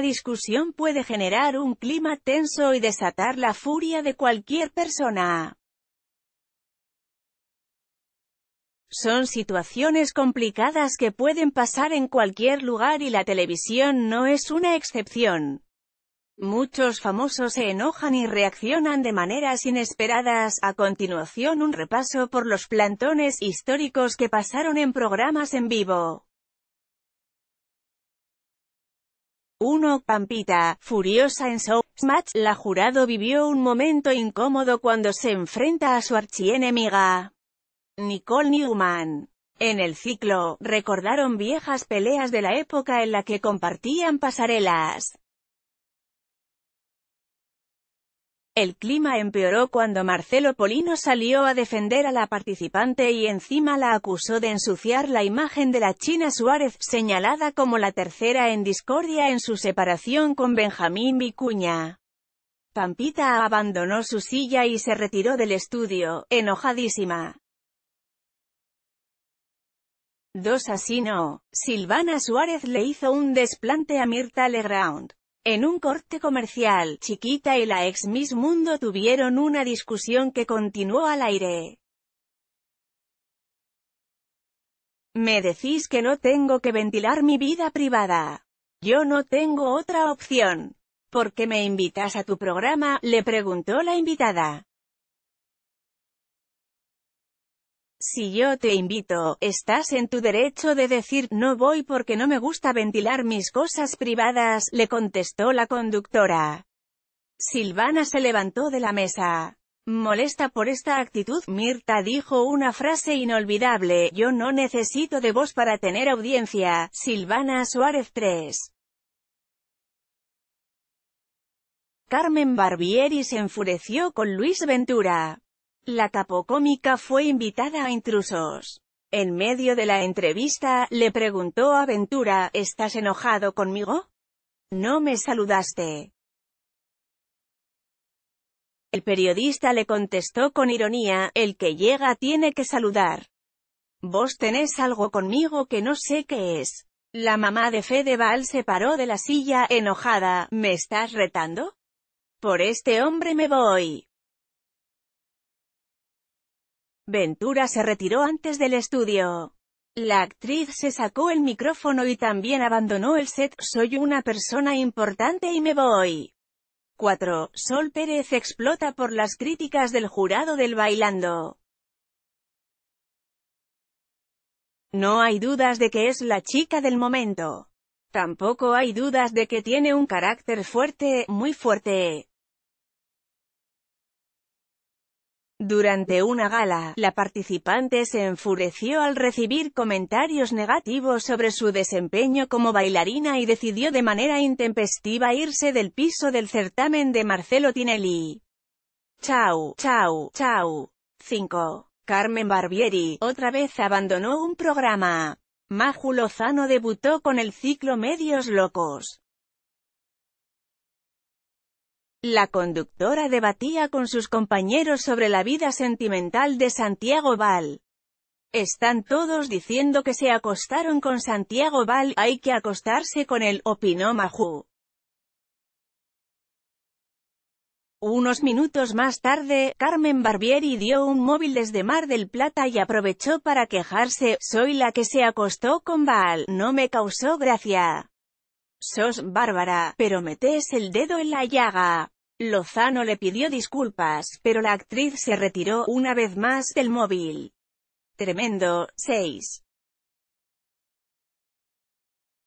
discusión puede generar un clima tenso y desatar la furia de cualquier persona. Son situaciones complicadas que pueden pasar en cualquier lugar y la televisión no es una excepción. Muchos famosos se enojan y reaccionan de maneras inesperadas. A continuación un repaso por los plantones históricos que pasaron en programas en vivo. 1. Pampita, furiosa en Show Match, la jurado vivió un momento incómodo cuando se enfrenta a su archienemiga, Nicole Newman. En el ciclo, recordaron viejas peleas de la época en la que compartían pasarelas. El clima empeoró cuando Marcelo Polino salió a defender a la participante y encima la acusó de ensuciar la imagen de la China Suárez, señalada como la tercera en discordia en su separación con Benjamín Vicuña. Pampita abandonó su silla y se retiró del estudio, enojadísima. Dos así no, Silvana Suárez le hizo un desplante a Mirta Legrand. En un corte comercial, Chiquita y la ex Miss Mundo tuvieron una discusión que continuó al aire. Me decís que no tengo que ventilar mi vida privada. Yo no tengo otra opción. ¿Por qué me invitas a tu programa? le preguntó la invitada. Si yo te invito, estás en tu derecho de decir, no voy porque no me gusta ventilar mis cosas privadas, le contestó la conductora. Silvana se levantó de la mesa. Molesta por esta actitud, Mirta dijo una frase inolvidable, yo no necesito de vos para tener audiencia, Silvana Suárez 3. Carmen Barbieri se enfureció con Luis Ventura. La capocómica fue invitada a intrusos. En medio de la entrevista, le preguntó a Ventura, ¿estás enojado conmigo? No me saludaste. El periodista le contestó con ironía, el que llega tiene que saludar. Vos tenés algo conmigo que no sé qué es. La mamá de Fedeval se paró de la silla, enojada, ¿me estás retando? Por este hombre me voy. Ventura se retiró antes del estudio. La actriz se sacó el micrófono y también abandonó el set, soy una persona importante y me voy. 4. Sol Pérez explota por las críticas del jurado del Bailando. No hay dudas de que es la chica del momento. Tampoco hay dudas de que tiene un carácter fuerte, muy fuerte. Durante una gala, la participante se enfureció al recibir comentarios negativos sobre su desempeño como bailarina y decidió de manera intempestiva irse del piso del certamen de Marcelo Tinelli. Chau, chau, chau. 5. Carmen Barbieri, otra vez abandonó un programa. Maju Lozano debutó con el ciclo Medios Locos. La conductora debatía con sus compañeros sobre la vida sentimental de Santiago Val. Están todos diciendo que se acostaron con Santiago Val, hay que acostarse con él, opinó Mahu. Unos minutos más tarde, Carmen Barbieri dio un móvil desde Mar del Plata y aprovechó para quejarse, soy la que se acostó con Val, no me causó gracia. Sos bárbara, pero metes el dedo en la llaga. Lozano le pidió disculpas, pero la actriz se retiró una vez más del móvil. Tremendo, 6.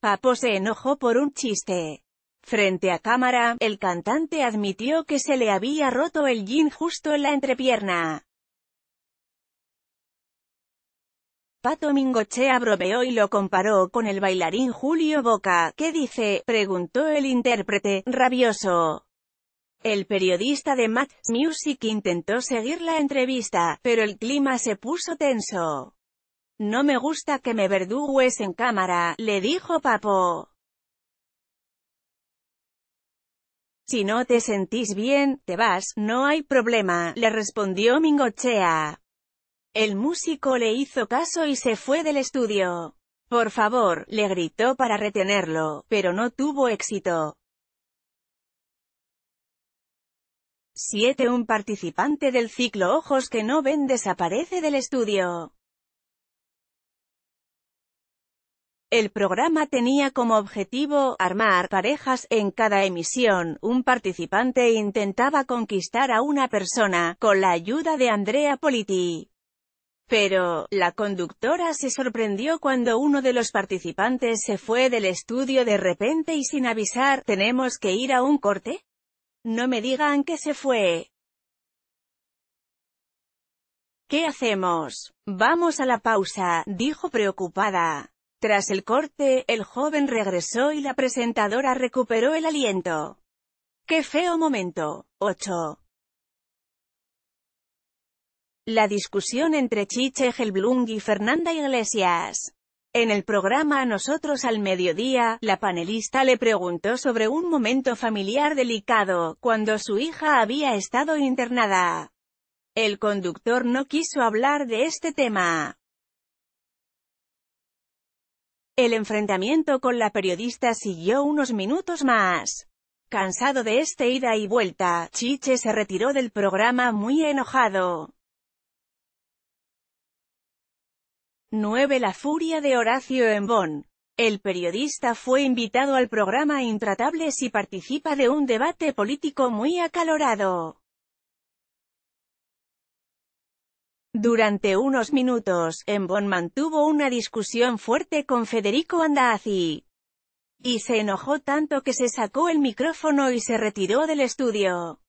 Papo se enojó por un chiste. Frente a cámara, el cantante admitió que se le había roto el jean justo en la entrepierna. Pato Mingochea bromeó y lo comparó con el bailarín Julio Boca, ¿Qué dice, preguntó el intérprete, rabioso. El periodista de Matt Music intentó seguir la entrevista, pero el clima se puso tenso. No me gusta que me verdugues en cámara, le dijo Papo. Si no te sentís bien, te vas, no hay problema, le respondió Mingochea. El músico le hizo caso y se fue del estudio. Por favor, le gritó para retenerlo, pero no tuvo éxito. 7. Un participante del ciclo Ojos que no ven desaparece del estudio. El programa tenía como objetivo armar parejas en cada emisión. Un participante intentaba conquistar a una persona, con la ayuda de Andrea Politi. Pero, la conductora se sorprendió cuando uno de los participantes se fue del estudio de repente y sin avisar, ¿tenemos que ir a un corte? No me digan que se fue. ¿Qué hacemos? Vamos a la pausa, dijo preocupada. Tras el corte, el joven regresó y la presentadora recuperó el aliento. ¡Qué feo momento! 8. La discusión entre Chiche Helblung y Fernanda Iglesias. En el programa Nosotros al Mediodía, la panelista le preguntó sobre un momento familiar delicado, cuando su hija había estado internada. El conductor no quiso hablar de este tema. El enfrentamiento con la periodista siguió unos minutos más. Cansado de este ida y vuelta, Chiche se retiró del programa muy enojado. 9. La furia de Horacio en El periodista fue invitado al programa Intratables y participa de un debate político muy acalorado. Durante unos minutos, Embon mantuvo una discusión fuerte con Federico andazi Y se enojó tanto que se sacó el micrófono y se retiró del estudio.